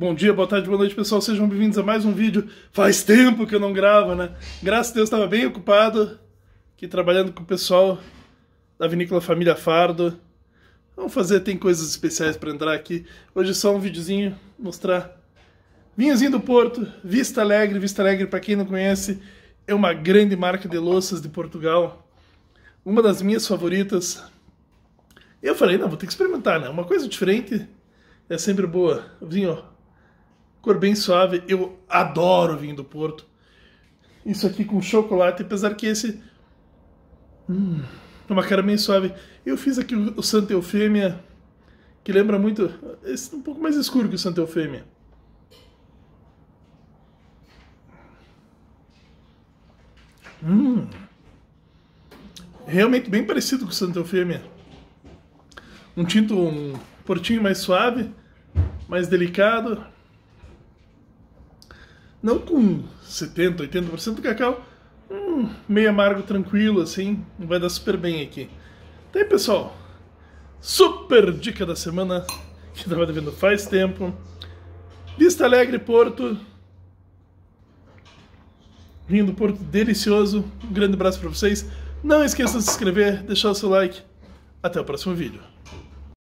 Bom dia, boa tarde, boa noite, pessoal. Sejam bem-vindos a mais um vídeo. Faz tempo que eu não gravo, né? Graças a Deus estava bem ocupado aqui trabalhando com o pessoal da Vinícola Família Fardo. Vamos fazer, tem coisas especiais para entrar aqui. Hoje é só um videozinho mostrar vinhozinho do Porto, Vista Alegre. Vista Alegre, para quem não conhece, é uma grande marca de louças de Portugal. Uma das minhas favoritas. Eu falei, não, vou ter que experimentar, né? Uma coisa diferente é sempre boa. Vinho, ó, Cor bem suave, eu adoro vinho do Porto. Isso aqui com chocolate, apesar que esse. Hum, é uma cara bem suave. Eu fiz aqui o Santa Eufêmia, que lembra muito. Esse é um pouco mais escuro que o Santa Eufêmia. Hum. Realmente bem parecido com o Santa Eufêmia. Um tinto, um portinho mais suave, mais delicado não com 70, 80% de cacau, hum, meio amargo tranquilo, assim, vai dar super bem aqui. Então aí, pessoal, super dica da semana, que estava devendo faz tempo. Vista Alegre, Porto. Vinho do Porto delicioso. Um grande abraço para vocês. Não esqueçam de se inscrever, deixar o seu like. Até o próximo vídeo.